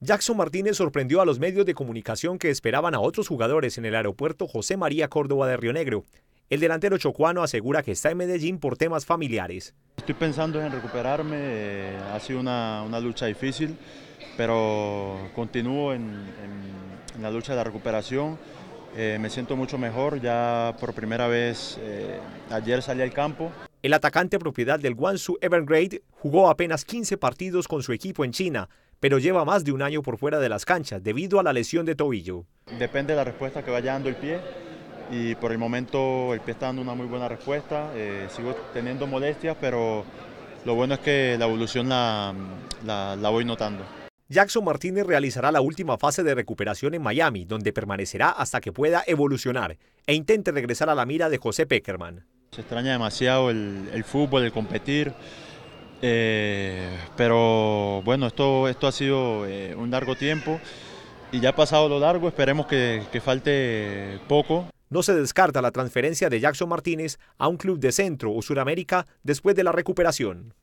Jackson Martínez sorprendió a los medios de comunicación que esperaban a otros jugadores en el aeropuerto José María Córdoba de Río Negro. El delantero chocuano asegura que está en Medellín por temas familiares. Estoy pensando en recuperarme, eh, ha sido una, lucha difícil, pero continúo en, la lucha de la recuperación. Eh, me siento mucho mejor, ya por primera vez eh, ayer salí al campo. El atacante propiedad del Guangzhou Evergrande jugó apenas 15 partidos con su equipo en China, pero lleva más de un año por fuera de las canchas debido a la lesión de tobillo. Depende de la respuesta que vaya dando el pie y por el momento el pie está dando una muy buena respuesta. Eh, sigo teniendo molestias, pero lo bueno es que la evolución la, voy notando. Jackson Martínez realizará la última fase de recuperación en Miami, donde permanecerá hasta que pueda evolucionar e intente regresar a la mira de José Peckerman. Se extraña demasiado el, el fútbol, el competir. Eh, pero bueno, esto, esto ha sido eh, un largo tiempo y ya ha pasado lo largo, esperemos que, que falte poco. No se descarta la transferencia de Jackson Martínez a un club de Centro o Suramérica después de la recuperación.